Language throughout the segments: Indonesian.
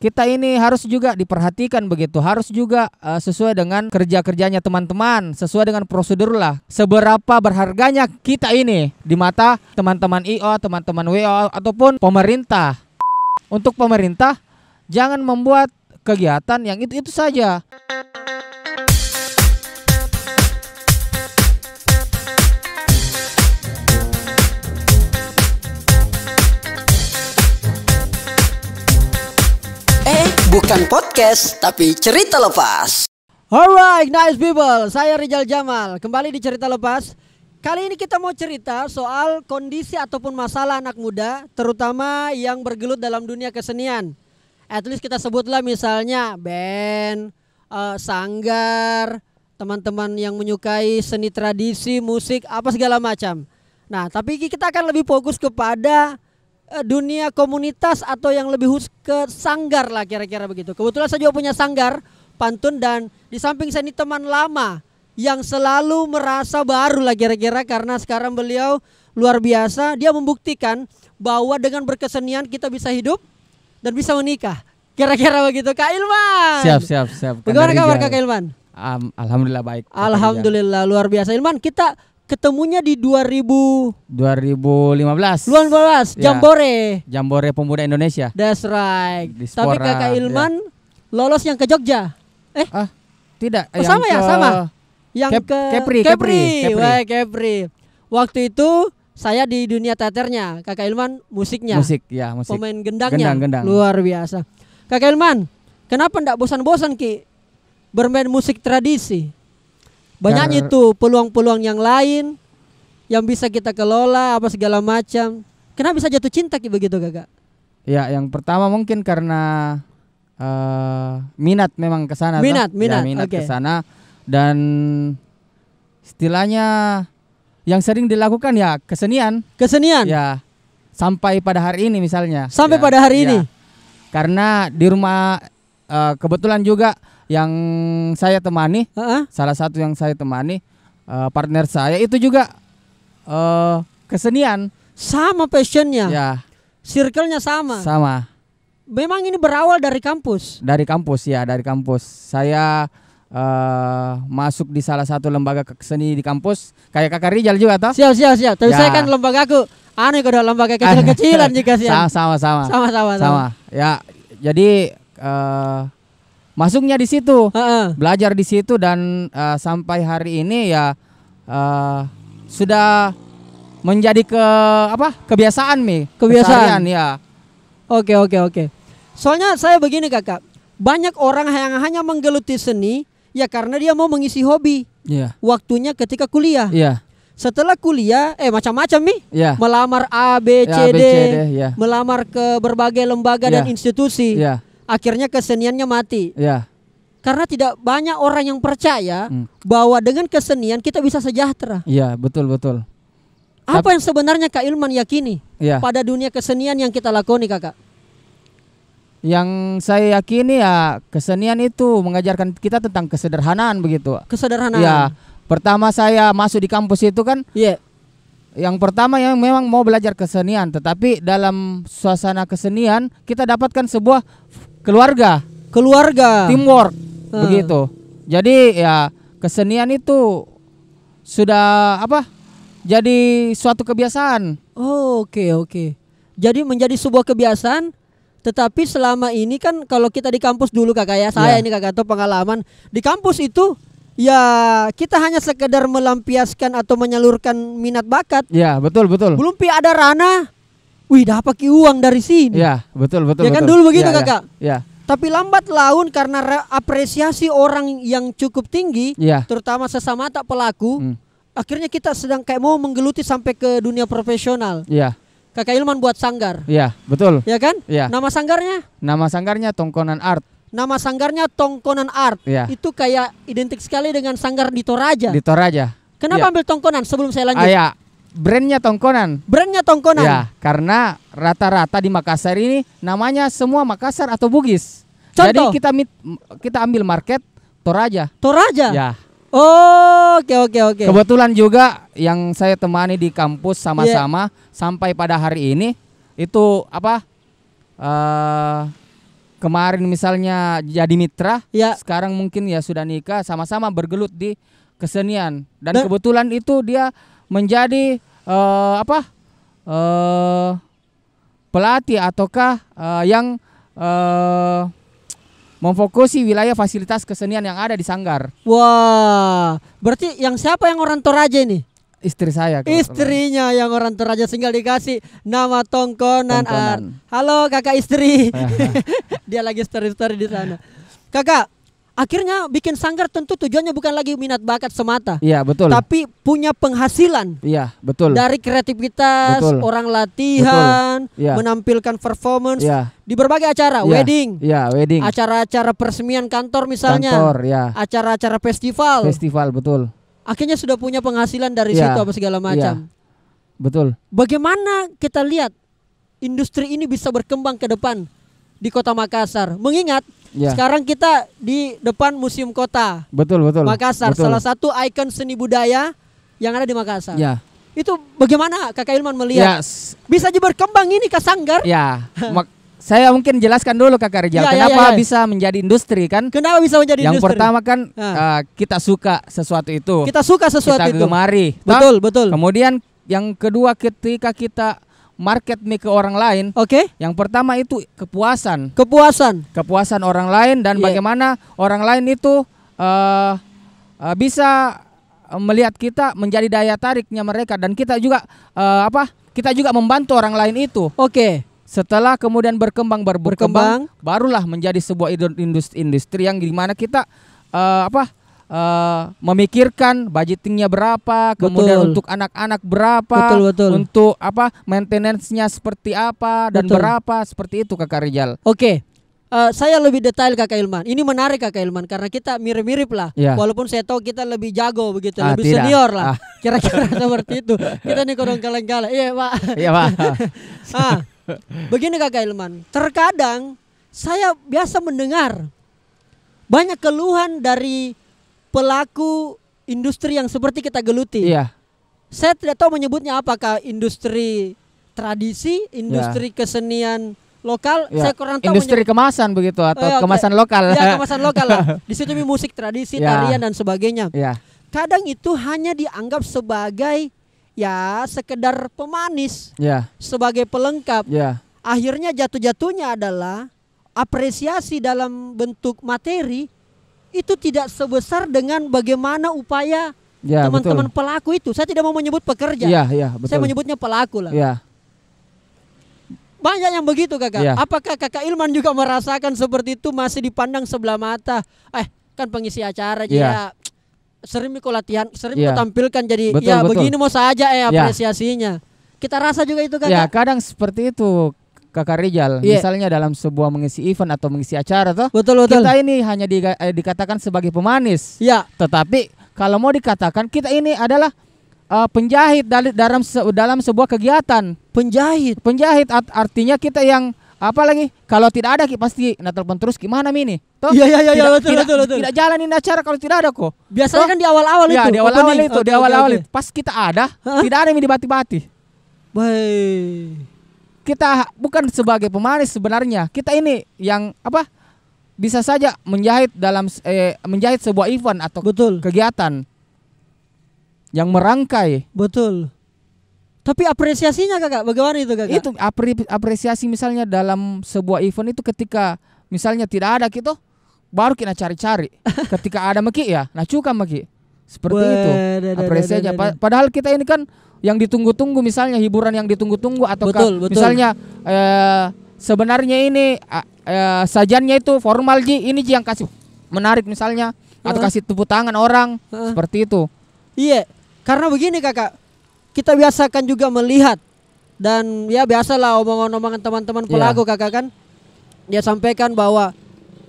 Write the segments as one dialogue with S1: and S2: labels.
S1: kita ini harus juga diperhatikan begitu, harus juga uh, sesuai dengan kerja-kerjanya teman-teman, sesuai dengan prosedur lah. Seberapa berharganya kita ini di mata teman-teman IO, teman-teman WO ataupun pemerintah. Untuk pemerintah jangan membuat kegiatan yang itu-itu saja.
S2: Bukan podcast, tapi cerita lepas. Alright, nice people. Saya Rizal Jamal. Kembali di cerita lepas. Kali ini kita mau cerita soal kondisi ataupun masalah anak muda, terutama yang bergelut dalam dunia kesenian. At least kita sebutlah misalnya band, uh, sanggar, teman-teman yang menyukai seni tradisi, musik, apa segala macam. Nah, tapi kita akan lebih fokus kepada Eh, dunia komunitas atau yang lebih khusus ke sanggar lah kira-kira begitu. Kebetulan saya juga punya sanggar pantun dan di samping saya ini teman lama yang selalu merasa baru lah kira-kira karena sekarang beliau luar biasa dia membuktikan bahwa dengan berkesenian kita bisa hidup dan bisa menikah. Kira-kira begitu Kak Ilman. Siap, siap,
S3: siap. Bagaimana kabar Kak Ilman? Um, Alhamdulillah baik.
S2: Alhamdulillah luar biasa Ilman. Kita ketemunya di 2000
S1: 2015. 2015 Jambore. Ya, Jambore Pemuda Indonesia.
S2: That's right. Tapi Kakak ya. Ilman ya. lolos yang ke Jogja. Eh? Ah, tidak. Oh, sama ya? ke... ya, sama. Yang Kep ke Kepri, Kepri. Kepri. Wah, Kepri. Waktu itu saya di dunia teaternya, Kakak Ilman musiknya. Musik, ya, musik. Pemain gendangnya. Gendang, gendang. Luar biasa. Kakak Ilman, kenapa ndak bosan-bosan Ki bermain musik tradisi? Banyak itu peluang-peluang yang lain yang bisa kita kelola apa segala macam. Kenapa bisa jatuh cinta kayak begitu, gak?
S1: Ya, yang pertama mungkin karena uh, minat memang ke sana. Minat, toh? minat. Ya, minat okay. ke sana dan istilahnya yang sering dilakukan ya kesenian. Kesenian. Ya. Sampai pada hari ini misalnya. Sampai ya, pada hari ya. ini. Karena di rumah uh, kebetulan juga yang saya temani, uh huh salah satu yang saya temani uh, partner saya itu juga uh, kesenian.
S2: Sama passionnya. Ya. Circle-nya sama. Sama.
S1: Memang ini berawal dari kampus. Dari kampus ya, dari kampus. Saya uh, masuk di salah satu lembaga seni di kampus kayak Kakak Rijal juga toh? Siap siap siap. Tapi ya. saya kan
S2: lembaga aku aneh dalam lembaga kecil-kecilan juga sih. Sama
S1: sama sama. Sama sama sama. Ya, jadi uh, masuknya di situ. Uh-uh. Belajar di situ dan uh, sampai hari ini ya uh, sudah menjadi ke
S2: apa? kebiasaan nih Kebiasaan Kesarian, ya. Oke, oke, oke. Soalnya saya begini Kakak, banyak orang yang hanya menggeluti seni ya karena dia mau mengisi hobi. Yeah. Waktunya ketika kuliah. Yeah setelah kuliah eh macam-macam nih yeah. melamar A B C D, ya, a, B, C, D yeah. melamar ke berbagai lembaga yeah. dan iya. institusi yeah akhirnya keseniannya mati. Ya. Karena tidak banyak orang yang percaya hmm. bahwa dengan kesenian kita bisa sejahtera.
S3: Iya, betul betul.
S2: Apa yang sebenarnya Kak Ilman yakini ya. pada dunia kesenian yang kita lakoni, Kakak?
S1: Yang saya yakini ya kesenian itu mengajarkan kita tentang kesederhanaan begitu. Kesederhanaan. Ya, pertama saya masuk di kampus itu kan Iya. Yeah. Yang pertama yang memang mau belajar kesenian, tetapi dalam suasana kesenian kita dapatkan sebuah keluarga keluarga teamwork hmm. begitu jadi ya kesenian
S2: itu sudah apa jadi suatu kebiasaan oh oke okay, oke okay. jadi menjadi sebuah kebiasaan tetapi selama ini kan kalau kita di kampus dulu kakak ya saya yeah. ini kakak tuh pengalaman di kampus itu ya kita hanya sekedar melampiaskan atau menyalurkan minat bakat. Ya betul betul. Belum pi ada ranah wih dapat ki uang dari sini. Ya,
S3: betul betul. Ya kan betul. dulu begitu ya, kakak. Ya. ya.
S2: Tapi lambat laun karena apresiasi orang yang cukup tinggi, ya. terutama sesama tak pelaku, hmm. akhirnya kita sedang kayak mau menggeluti sampai ke dunia profesional. Iya. Kakak Ilman buat sanggar.
S1: Iya, betul. Iya kan? Iya. Nama sanggarnya? Nama sanggarnya
S2: Tongkonan Art nama sanggarnya Tongkonan Art. Ya. Itu kayak identik sekali dengan sanggar di Toraja. Di Toraja. Kenapa ya. ambil Tongkonan sebelum saya lanjut? Ah, ya. Brandnya tongkonan. Brandnya
S1: tongkonan. Ya, karena rata-rata di Makassar ini namanya semua Makassar atau Bugis. Contoh. Jadi kita kita ambil market Toraja. Toraja. Ya. Oh, oke oke oke. Kebetulan juga yang saya temani di kampus sama-sama yeah. sampai pada hari ini itu apa? Uh, kemarin misalnya jadi mitra, yeah. sekarang mungkin ya sudah nikah sama-sama bergelut di kesenian dan nah. kebetulan itu dia menjadi uh, apa uh, pelatih ataukah uh, yang uh, memfokusi wilayah fasilitas kesenian yang ada di Sanggar.
S2: Wah, berarti yang siapa yang orang Toraja ini? Istri saya. Istrinya teman. yang orang Toraja tinggal dikasih nama tongkonan. tongkonan. Halo kakak istri. Dia lagi story-story di sana. Kakak, akhirnya bikin sanggar tentu tujuannya bukan lagi minat bakat semata. Iya betul. Tapi punya penghasilan.
S3: Iya betul. Dari
S2: kreativitas betul. orang latihan, betul. Ya. menampilkan performance ya. di berbagai acara, ya. wedding,
S3: ya wedding,
S2: acara-acara peresmian kantor misalnya, kantor, ya. acara-acara festival.
S3: Festival betul.
S2: Akhirnya sudah punya penghasilan dari ya. situ apa segala iya. macam. Ya. Betul. Bagaimana kita lihat industri ini bisa berkembang ke depan di Kota Makassar? Mengingat Ya. Sekarang kita di depan Museum Kota. Betul, betul. Makassar, betul. salah satu ikon seni budaya yang ada di Makassar. Ya. Itu bagaimana Kakak Ilman melihat? Ya. Bisa juga berkembang ini Kak Sanggar?
S1: Ya. saya mungkin jelaskan dulu Kakak Rijal, ya, ya, kenapa ya, ya, ya. bisa menjadi industri kan? Kenapa bisa menjadi yang industri? Yang pertama kan ya. uh, kita suka sesuatu itu. Kita suka sesuatu kita itu. Kita gemari. Betul, betul. Kemudian yang kedua ketika kita market me ke orang lain. Oke. Okay. Yang pertama itu kepuasan. Kepuasan. Kepuasan orang lain dan yeah. bagaimana orang lain itu uh, uh, bisa melihat kita menjadi daya tariknya mereka dan kita juga uh, apa? Kita juga membantu orang lain itu. Oke. Okay. Setelah kemudian berkembang berkembang, berkembang barulah menjadi sebuah industri, industri yang dimana kita uh, apa? uh, memikirkan budgetingnya berapa, kemudian untuk anak-anak berapa, betul, betul. untuk apa
S2: maintenance-nya seperti apa dan betul. berapa seperti itu Kakak Rijal. Oke. Okay. Uh, eh, saya lebih detail Kakak Ilman. Ini menarik Kakak Ilman karena kita mirip-mirip lah. Yeah. Walaupun saya tahu kita lebih jago begitu, ah, lebih tidak. senior lah. Ah. Kira-kira seperti itu. Kita nih kodong kaleng-kaleng. Iya, Pak. Iya, Pak. ah. Begini Kakak Ilman, terkadang saya biasa mendengar banyak keluhan dari pelaku industri yang seperti kita geluti. Iya. Saya tidak tahu menyebutnya apakah industri tradisi, industri ya. kesenian lokal ya. saya kurang tahu industri
S1: kemasan begitu atau oh, iya, kemasan lokal ya kemasan lokal lah
S2: di situ musik tradisi ya. tarian dan sebagainya ya. kadang itu hanya dianggap sebagai ya sekedar pemanis ya. sebagai pelengkap ya. akhirnya jatuh-jatuhnya adalah apresiasi dalam bentuk materi itu tidak sebesar dengan bagaimana upaya
S3: ya, teman-teman ya,
S2: pelaku itu. Saya tidak mau menyebut pekerja. Ya, ya, betul. Saya menyebutnya pelaku lah. Ya. Banyak yang begitu kakak. Ya. Apakah kakak Ilman juga merasakan seperti itu masih dipandang sebelah mata? Eh kan pengisi acara ya. ya sering kok latihan, sering ya. tampilkan jadi betul, ya betul. begini mau saja eh ya. apresiasinya. Ya. Kita rasa juga itu kakak. Ya
S1: kadang seperti itu Kakak Rijal, yeah. misalnya dalam sebuah mengisi event atau mengisi acara tuh. betul, betul. kita ini hanya di, eh, dikatakan sebagai pemanis. Ya. Yeah. Tetapi kalau mau dikatakan kita ini adalah uh, penjahit dalam se dalam sebuah kegiatan. Penjahit. Penjahit art artinya kita yang apa lagi kalau tidak ada ki pasti nah telepon terus gimana mini toh iya iya iya, iya betul, tidak, betul betul tidak jalanin acara kalau tidak ada kok biasanya toh? kan di awal-awal ya, itu di awal-awal itu okay, di awal-awal okay, okay. itu pas kita ada tidak ada mini bati-bati baik kita bukan sebagai pemanis sebenarnya. Kita ini yang apa? Bisa saja menjahit dalam eh, menjahit sebuah event atau Betul. kegiatan yang merangkai. Betul. Tapi apresiasinya kakak,
S2: bagaimana itu kakak? Itu
S1: apresiasi misalnya dalam sebuah event itu ketika misalnya tidak ada gitu, baru kita cari-cari. ketika ada meki ya, nah cuka meki. Seperti Wee, itu. Apresiasi aja. Padahal kita ini kan yang ditunggu-tunggu misalnya hiburan yang ditunggu-tunggu atau betul, betul. misalnya eh, sebenarnya ini eh, sajannya itu formal ji ini ji yang kasih menarik misalnya atau kasih tepuk tangan orang uh. seperti itu.
S2: Iya, karena begini kakak, kita biasakan juga melihat dan ya biasalah omongan-omongan teman-teman iya. pelaku yeah. kakak kan dia sampaikan bahwa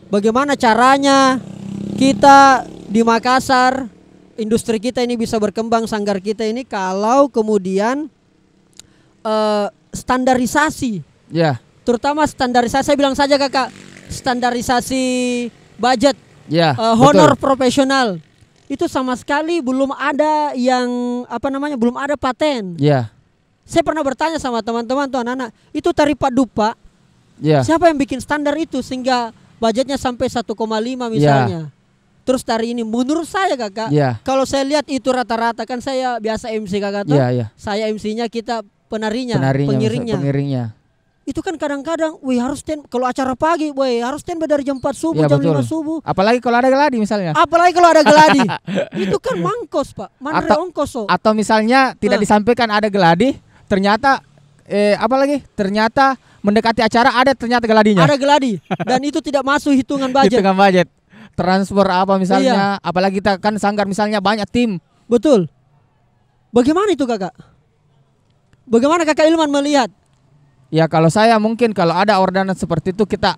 S2: bagaimana caranya kita di Makassar industri kita ini bisa berkembang, sanggar kita ini kalau kemudian uh, standarisasi. Ya. Yeah. Terutama standarisasi saya bilang saja Kakak, standarisasi budget. Ya. Yeah, uh, honor profesional. Itu sama sekali belum ada yang apa namanya? belum ada paten. Ya. Yeah. Saya pernah bertanya sama teman-teman tuan anak itu tarif padu Pak. Yeah. Siapa yang bikin standar itu sehingga budgetnya sampai 1,5 misalnya? Yeah. Terus tari ini menurut saya kakak, yeah. kalau saya lihat itu rata-rata kan saya biasa MC kakak tuh, yeah, yeah. saya MC-nya kita penarinya, penarinya pengiringnya. pengiringnya. Itu kan kadang-kadang, wih harus ten kalau acara pagi, wih harus ten dari jam 4 subuh, yeah, jam betul. 5 subuh.
S1: Apalagi kalau ada geladi misalnya. Apalagi kalau ada geladi,
S2: itu kan mangkos pak, mana atau, ongkos
S1: Atau misalnya tidak nah. disampaikan ada geladi, ternyata eh apalagi Ternyata mendekati acara ada ternyata geladinya. Ada geladi dan itu tidak masuk hitungan budget. hitungan budget transfer apa misalnya, iya. apalagi kita kan sanggar misalnya banyak
S2: tim. Betul. Bagaimana itu kakak? Bagaimana kakak Ilman melihat?
S1: Ya kalau saya mungkin kalau ada orderan seperti itu kita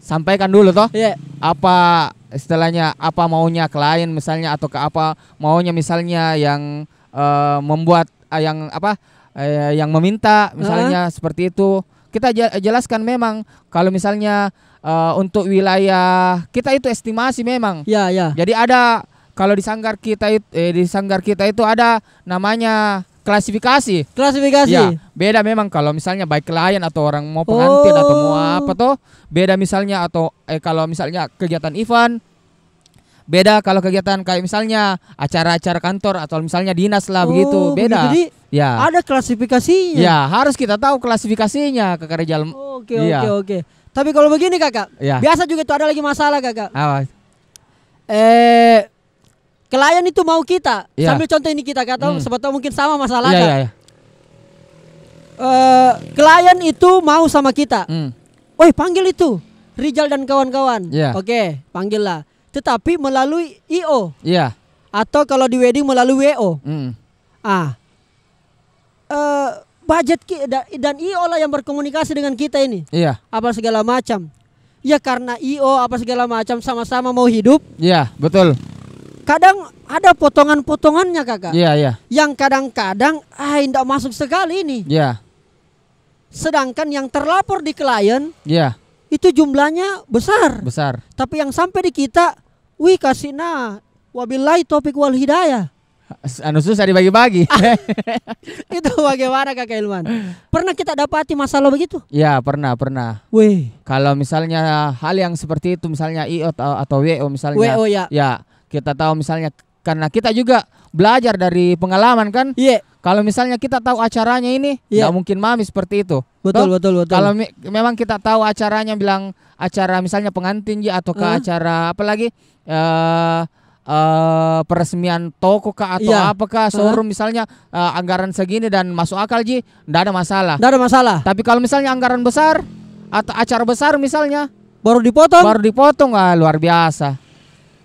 S1: sampaikan dulu toh. Iya. Apa istilahnya apa maunya klien misalnya atau ke apa maunya misalnya yang uh, membuat uh, yang apa uh, yang meminta misalnya uh -huh. seperti itu kita jelaskan memang kalau misalnya uh, untuk wilayah kita itu estimasi memang. Ya ya. Jadi ada kalau di sanggar kita itu eh, di sanggar kita itu ada namanya klasifikasi. Klasifikasi. Ya, beda memang kalau misalnya baik klien atau orang mau pengantin oh. atau mau oh. apa tuh beda misalnya atau eh kalau misalnya kegiatan event beda kalau kegiatan kayak misalnya acara-acara kantor atau misalnya dinas lah oh, begitu beda. Jadi ya. ada klasifikasinya. Ya, harus
S2: kita tahu klasifikasinya ke kerja Oke, oke, iya. oke. Tapi kalau begini kakak, ya. biasa juga tuh ada lagi masalah kakak. Apa? Eh, klien itu mau kita. Ya. Sambil contoh ini kita kata, hmm. sebetulnya mungkin sama masalahnya. Ya, ya, Eh, klien itu mau sama kita. Hmm. Woi panggil itu Rijal dan kawan-kawan. Ya. Oke, panggil lah. Tetapi melalui IO. Iya. Atau kalau di wedding melalui WO. Hmm. Ah. Eh budget dan IO lah yang berkomunikasi dengan kita ini. Iya. Apa segala macam. Ya karena IO apa segala macam sama-sama mau hidup.
S3: Iya, betul.
S2: Kadang ada potongan-potongannya kakak. Iya, iya. Yang kadang-kadang ah tidak masuk sekali ini. Iya. Sedangkan yang terlapor di klien, iya. Itu jumlahnya besar. Besar. Tapi yang sampai di kita, wih kasih nah, wabillahi topik wal hidayah.
S1: Anu susah dibagi-bagi.
S2: itu bagaimana Kak Ilman? Pernah kita dapati masalah begitu?
S1: Ya, pernah, pernah. Wih. Kalau misalnya hal yang seperti itu misalnya IO atau, atau WO misalnya. WO ya. Ya, kita tahu misalnya karena kita juga belajar dari pengalaman kan. Iya. Kalau misalnya kita tahu acaranya ini, yeah. mungkin mami seperti itu. Betul, betul, betul. Kalau mi- memang kita tahu acaranya bilang acara misalnya pengantin ya atau ke uh. acara apalagi eh uh, peresmian toko kah atau iya. apakah showroom uh -huh. misalnya uh, anggaran segini dan masuk akal Ji, tidak ada masalah. Tidak ada masalah. Tapi kalau misalnya anggaran besar atau acara besar misalnya baru dipotong. Baru dipotong ah luar biasa.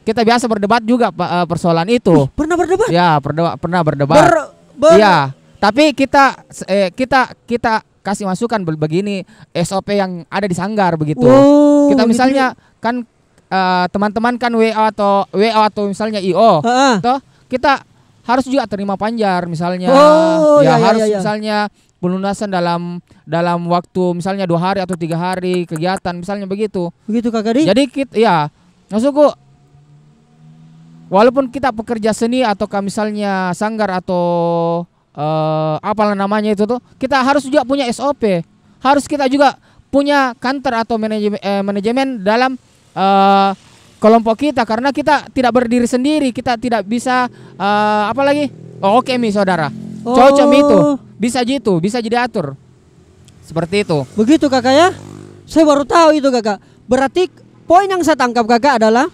S1: Kita biasa berdebat juga uh, persoalan itu. Ih, pernah berdebat? Ya, perdebat, pernah berdebat. Ber, ber ya, tapi kita eh, kita kita kasih masukan begini SOP yang ada di sanggar begitu. Wow, kita gitu misalnya gitu. kan teman eh, teman-teman kan WA atau WA atau misalnya IO, uh toh kita harus juga terima panjar misalnya, oh, ya, iya, harus iya, iya. misalnya pelunasan dalam dalam waktu misalnya dua hari atau tiga hari kegiatan misalnya begitu. Begitu kak Gadi? Jadi kita ya maksudku walaupun kita pekerja seni atau misalnya sanggar atau uh, apalah namanya itu tuh kita harus juga punya SOP harus kita juga punya kantor atau manajemen, eh, manajemen dalam uh, kelompok kita karena kita tidak berdiri sendiri, kita tidak bisa uh, apa lagi? Oh, oke okay, mi saudara. Oh. Cocok itu. Bisa gitu, bisa jadi atur. Seperti itu.
S2: Begitu kakak ya? Saya baru tahu itu kakak. Berarti poin yang saya tangkap kakak adalah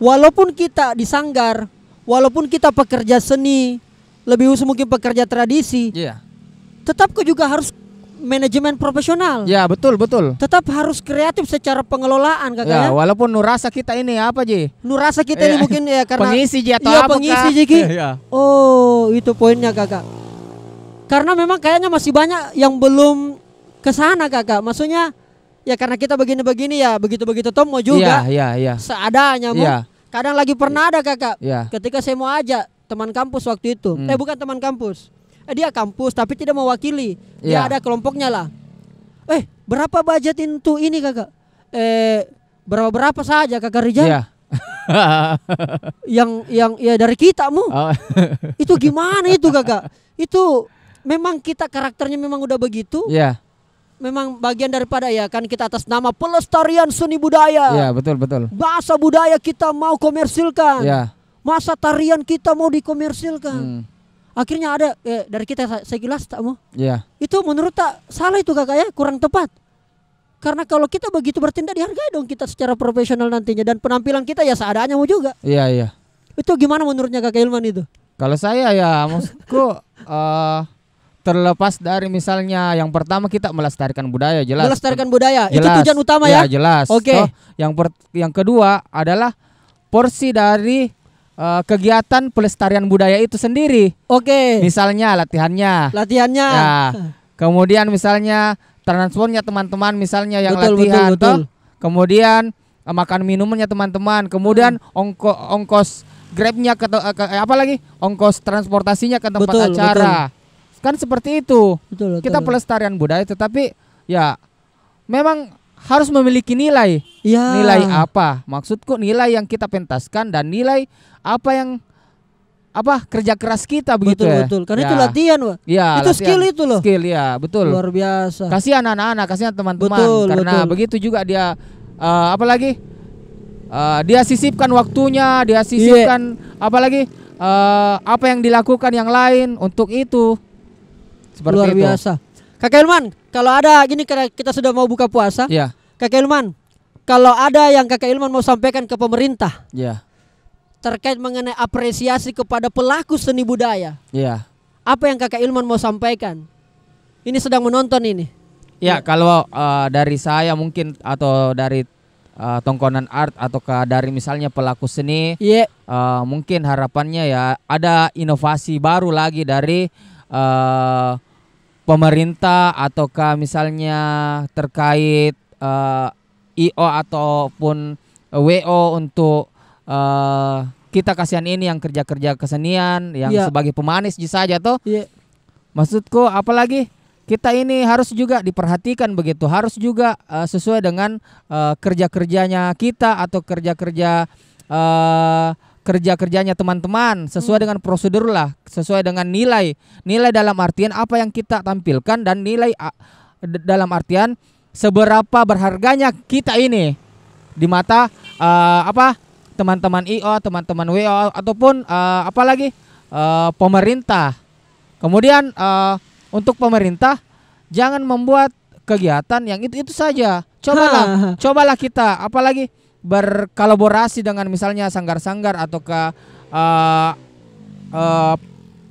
S2: walaupun kita disanggar, walaupun kita pekerja seni, lebih usah mungkin pekerja tradisi. Yeah. Tetap kok juga harus manajemen profesional. Ya betul betul. Tetap harus kreatif secara pengelolaan kakak. Ya, ya?
S1: walaupun nurasa kita ini apa ji?
S2: Nurasa kita ya. ini mungkin ya karena pengisi ji atau iya, apa? pengisi ji ya. Oh itu poinnya kakak. Karena memang kayaknya masih banyak yang belum ke sana kakak. Maksudnya ya karena kita begini-begini ya begitu-begitu Tomo juga. Iya iya iya. Seadanya Ya. Kadang lagi pernah ada kakak. Ya. Ketika saya mau ajak teman kampus waktu itu. Hmm. Eh bukan teman kampus Eh, dia kampus tapi tidak mewakili. Yeah. ada kelompoknya lah. Eh, berapa budget untuk ini Kakak? Eh, berapa-berapa saja Kakak Rijal? Yeah. yang yang ya dari kita mu. Oh. itu gimana itu Kakak? Itu memang kita karakternya memang udah begitu. Ya. Yeah. Memang bagian daripada ya kan kita atas nama pelestarian seni budaya. Iya, betul betul. Bahasa budaya kita mau komersilkan. Iya. Yeah. Masa tarian kita mau dikomersilkan. Hmm akhirnya ada eh, dari kita saya sekilas takmu yeah. itu menurut tak salah itu kakak ya kurang tepat karena kalau kita begitu bertindak dihargai dong kita secara profesional nantinya dan penampilan kita ya seadanya mau juga iya yeah, iya yeah. itu gimana menurutnya kakak Ilman itu
S1: kalau saya ya maksudku uh, terlepas dari misalnya yang pertama kita melestarikan budaya jelas melestarikan
S2: budaya jelas. itu tujuan utama ya, ya? jelas oke okay.
S1: yang yang kedua adalah porsi dari uh, kegiatan pelestarian budaya itu sendiri. Oke. Okay. Misalnya latihannya. Latihannya. Ya. Kemudian misalnya transportnya teman-teman misalnya yang betul, latihan betul, betul. Toh. Kemudian uh, makan minumnya teman-teman. Kemudian hmm. ongko ongkos grabnya ke, ke eh, apa lagi? Ongkos transportasinya ke tempat betul, acara. Betul. Kan seperti itu. Betul, betul. Kita pelestarian budaya tetapi ya memang harus memiliki nilai. Ya. Nilai apa? Maksudku nilai yang kita pentaskan dan nilai apa yang apa kerja keras kita begitu betul, ya. Betul, karena ya. itu latihan, Ya, itu latihan. skill itu loh. Skill ya, betul. Luar biasa. Kasihan anak-anak, kasihan teman-teman karena betul. begitu juga dia uh, eh, apalagi uh, eh, dia sisipkan waktunya, dia iya. sisipkan yeah. apalagi uh, eh,
S2: apa yang dilakukan yang lain untuk itu. Seperti Luar itu. biasa. Kakek Ilman, kalau ada gini karena kita sudah mau buka puasa. Ya. Kakek Ilman, kalau ada yang Kakek Ilman mau sampaikan ke pemerintah. Ya. Terkait mengenai apresiasi kepada pelaku seni budaya. Ya. Apa yang Kakek Ilman mau sampaikan? Ini sedang menonton ini. Ya,
S1: ya. kalau uh, dari saya mungkin atau dari uh, tongkonan art atau ke dari misalnya pelaku seni ya. uh, mungkin harapannya ya ada inovasi baru lagi dari uh, pemerintah ataukah misalnya terkait uh, eh, IO ataupun eh, WO untuk uh, kita kasihan ini yang kerja-kerja kesenian yang yeah. sebagai pemanis saja toh. Yeah. Maksudku apalagi kita ini harus juga diperhatikan begitu, harus juga uh, sesuai dengan uh, kerja-kerjanya kita atau kerja-kerja uh, kerja-kerjanya teman-teman sesuai hmm. dengan prosedur lah, sesuai dengan nilai. Nilai dalam artian apa yang kita tampilkan dan nilai dalam artian seberapa berharganya kita ini di mata uh, apa teman-teman IO, teman-teman WO ataupun uh, apalagi uh, pemerintah. Kemudian uh, untuk pemerintah jangan membuat kegiatan yang itu-itu saja. Cobalah, cobalah kita apalagi berkolaborasi dengan misalnya sanggar-sanggar atau ke uh, uh, eh, eh,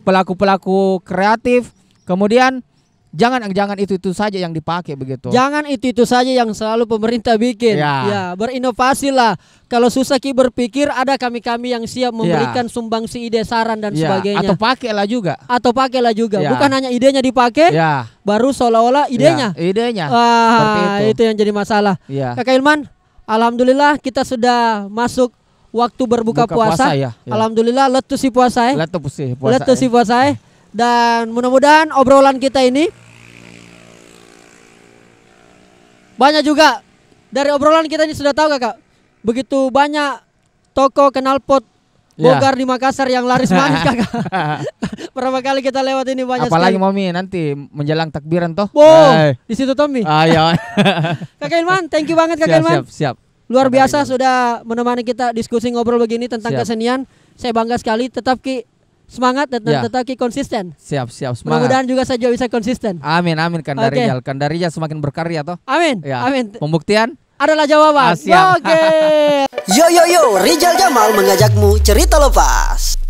S1: pelaku-pelaku kreatif. Kemudian jangan jangan itu itu saja yang dipakai
S2: begitu. Jangan itu itu saja yang selalu pemerintah bikin. Ya, ya berinovasi lah. Kalau susah ki berpikir ada kami kami yang siap ya. memberikan ya. sumbangsi ide saran dan ya. sebagainya. Atau pakailah juga. Atau pakailah juga. Ya. Bukan hanya idenya dipakai, ya. baru seolah-olah idenya. Ya. Idenya. Ah, itu. itu yang jadi masalah. Ya. Kakak Ilman, Alhamdulillah kita sudah masuk waktu berbuka Buka puasa. puasa ya, ya. Alhamdulillah letus si puasa. Ya. Eh.
S1: Letus si puasa. Letus eh. si
S2: puasa. Eh. Dan mudah-mudahan obrolan kita ini banyak juga dari obrolan kita ini sudah tahu kakak begitu banyak toko kenalpot Ya. Bogar di Makassar yang laris manis kakak. Berapa kali kita lewat ini banyak Apalagi sekali. Apalagi
S1: mami nanti menjelang takbiran toh. Wow, di situ Tommy. Ayo. Ah, iya.
S2: kakak Ilman, thank you banget kakak siap, Siap, siap. Luar Sampai biasa ini. sudah menemani kita diskusi ngobrol begini tentang siap. kesenian. Saya bangga sekali. Tetap ki semangat dan ya. tetap ki konsisten.
S1: Siap, siap. Semangat. Mudah-mudahan
S2: juga saya juga bisa konsisten.
S1: Amin, amin Kandarijal. Okay. Kandarijal semakin berkarya toh. Amin. Ya. Amin. Pembuktian
S2: adalah jawaban. Ah, Oke. Okay. Yo yo yo, Rizal Jamal mengajakmu cerita lepas.